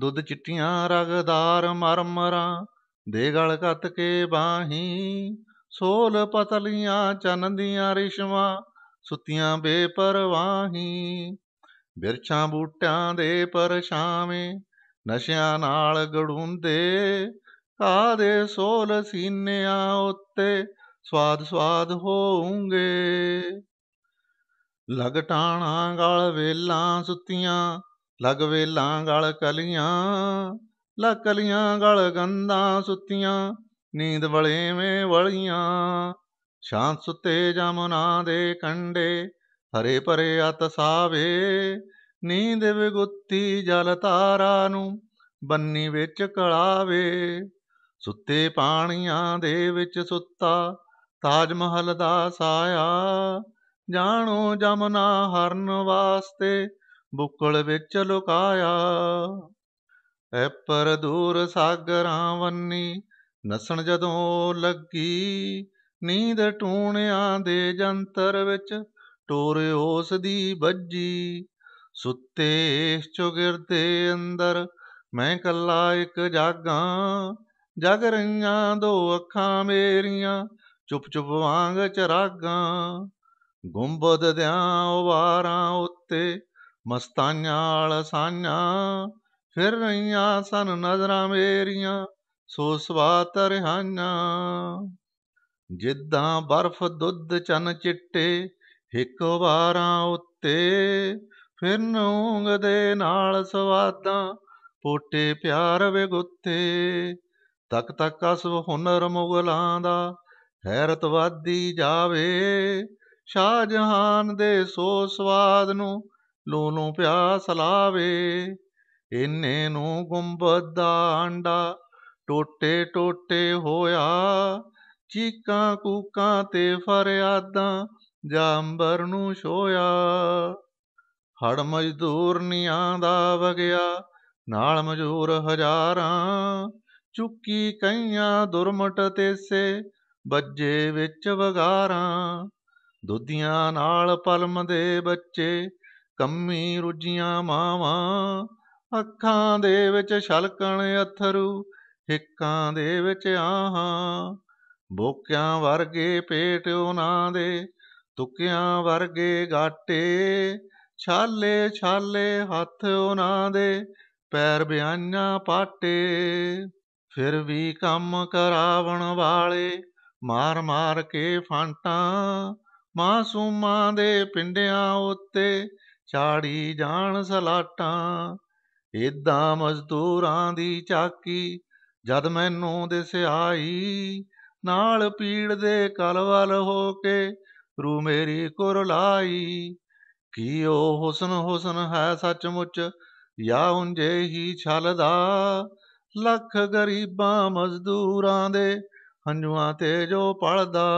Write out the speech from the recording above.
ਦੁੱਧ ਚਿੱਟੀਆਂ ਰਗਦਾਰ ਮਰਮਰਾ ਦੇ ਗਲ ਕੱਤ ਕੇ ਬਾਹੀ ਸੋਲ ਪਤਲੀਆਂ ਚੰਨ ਦੀਆਂ ਰਿਸ਼ਮਾਂ ਸੁੱਤੀਆਂ ਬੇਪਰਵਾਹੀ ਬਿਰਛਾਂ ਬੂਟਿਆਂ ਦੇ ਪਰਛਾਵੇਂ ਨਸ਼ਿਆਂ ਨਾਲ ਗੜੂੰਦੇ ਕਾ ਦੇ ਸੋਲ ਸੀਨਿਆਂ ਉੱਤੇ ਸਵਾਦ ਸਵਾਦ ਹੋਉਂਗੇ ਲਗਟਾਣਾ ਗਲ ਵੇਲਾਂ ਸੁੱਤੀਆਂ ਲਗ ਵੇਲਾਂ ਗਲ ਕਲੀਆਂ ਲਾ ਕਲੀਆਂ ਗਲ ਗੰਦਾ ਸੁੱਤੀਆਂ ਨੀਂਦ ਵਲੇਵੇਂ ਵਲੀਆਂ ਸ਼ਾਂਤ ਸੁੱਤੇ ਜਮਨਾ ਦੇ ਕੰਡੇ ਹਰੇ ਭਰੇ ਸਾਵੇ ਨੀਂਦ ਵਿਗੁੱਤੀ ਜਲ ਤਾਰਾ ਨੂੰ ਬੰਨੀ ਵਿੱਚ ਕਲਾਵੇ ਸੁੱਤੇ ਪਾਣੀਆਂ ਦੇ ਵਿੱਚ ਸੁੱਤਾ ਤਾਜ ਮਹਲ ਦਾ ਸਾਇਆ ਜਾਣੋ ਜਮਨਾ ਹਰਨ ਵਾਸਤੇ ਬੁੱਕਲ ਵਿੱਚ ਲੁਕਾਇਆ ਐ ਪਰ ਦੂਰ ਸਾਗਰਾਂ ਵੰਨੀ ਨਸਣ ਜਦੋਂ ਲੱਗੀ ਨੀਂਦ ਟੂਣਿਆਂ ਦੇ ਜੰਤਰ ਵਿੱਚ ਟੋਰ ਉਸ ਦੀ ਵੱਜੀ ਸੁੱਤੇ ਚੁਗਿਰਦੇ ਅੰਦਰ ਮੈਂ ਕੱਲਾ ਇੱਕ ਜਾਗਾਂ ਜਗ ਰਹੀਆਂ ਦੋ ਅੱਖਾਂ ਮੇਰੀਆਂ ਚੁੱਪ ਚੁੱਪ ਵਾਂਗ ਚਰਾਗਾਂ ਗੁੰਬਦ ਦਿਆਂ ਉਵਾਰਾਂ ਉੱਤੇ ਮਸਤਾਈਆਂ ਅਲਸਾਈਆਂ ਫਿਰ ਰਹੀਆਂ ਸਨ ਨਜ਼ਰਾਂ ਮੇਰੀਆਂ ਸੋ ਸਵਾਤ ਰਹਾਈਆਂ ਜਿੱਦਾਂ ਬਰਫ਼ ਦੁੱਧ ਚੰਨ ਚਿੱਟੇ ਇੱਕ ਵਾਰਾਂ ਉੱਤੇ ਫਿਰ ਨੂੰਗ ਦੇ ਨਾਲ ਸਵਾਦਾਂ ਪੋਟੇ ਪਿਆਰ ਵੇ ਗੁੱਤੇ ਤੱਕ ਤੱਕ ਅਸਵ ਹੁਨਰ ਮੁਗਲਾਂ ਦਾ ਹੈਰਤਵਾਦੀ ਜਾਵੇ ਸ਼ਾਹਜਹਾਨ ਦੇ ਸੋ ਸਵਾਦ ਨੂੰ ਲੂਨੂ ਪਿਆਸ ਲਾਵੇ ਇੰਨੇ ਨੂੰ ਗੁੰਬਦ ਦਾ ਆਂਡਾ ਟੋਟੇ ਟੋਟੇ ਹੋਇਆ ਚੀਕਾਂ ਕੂਕਾਂ ਤੇ ਫਰਿਆਦਾਂ ਜਾਂਬਰ ਨੂੰ ਛੋਇਆ ਹੜ ਮਜ਼ਦੂਰ ਨੀਆਂ ਦਾ ਵਗਿਆ ਨਾਲ ਮਜ਼ਦੂਰ ਹਜ਼ਾਰਾਂ ਚੁੱਕੀ ਕਈਆਂ ਦੁਰਮਟ ਤੇਸੇ ਬੱਜੇ ਵਿੱਚ ਵਗਾਰਾਂ ਦੁੱਧੀਆਂ ਨਾਲ ਪਲਮ ਦੇ ਬੱਚੇ ਕੰਮੀ ਰੁੱਜੀਆਂ ਮਾਵਾ ਅੱਖਾਂ ਦੇ ਵਿੱਚ ਛਲਕਣ ਅਥਰੂ ਹਿੱਕਾਂ ਦੇ ਵਿੱਚ ਆਹਾਂ ਬੋਕਿਆਂ ਵਰਗੇ ਪੇਟ ਉਹਨਾਂ ਦੇ ਤੁਕਿਆਂ ਵਰਗੇ ਗਾਟੇ ਛਾਲੇ ਛਾਲੇ ਹੱਥ ਉਹਨਾਂ ਦੇ ਪੈਰ ਬਿਆਨਾਂ ਪਾਟੇ ਫਿਰ ਵੀ ਕੰਮ ਕਰਾਵਣ ਵਾਲੇ ਮਾਰ ਮਾਰ ਕੇ ਫਾਂਟਾਂ ਮਾਸੂਮਾਂ ਦੇ ਪਿੰਡਿਆਂ ਉੱਤੇ ਚਾੜੀ ਜਾਣ ਸਲਾਟਾਂ ਇਦਾਂ ਮਜ਼ਦੂਰਾਂ ਦੀ ਚਾਕੀ ਜਦ ਮੈਨੂੰ ਆਈ ਨਾਲ ਪੀੜ ਦੇ ਕਲਵਲ ਹੋ ਕੇ ਰੂ ਮੇਰੀ ਲਾਈ ਕੀ ਉਹ ਹੁਸਨ ਹੁਸਨ ਹੈ ਸੱਚਮੁੱਚ ਯਾ ਉੰਜੇ ਹੀ ਛਲ ਦਾ ਲੱਖ ਗਰੀਬਾਂ ਮਜ਼ਦੂਰਾਂ ਦੇ ਹੰਝੂਆਂ ਤੇ ਜੋ ਪਲਦਾ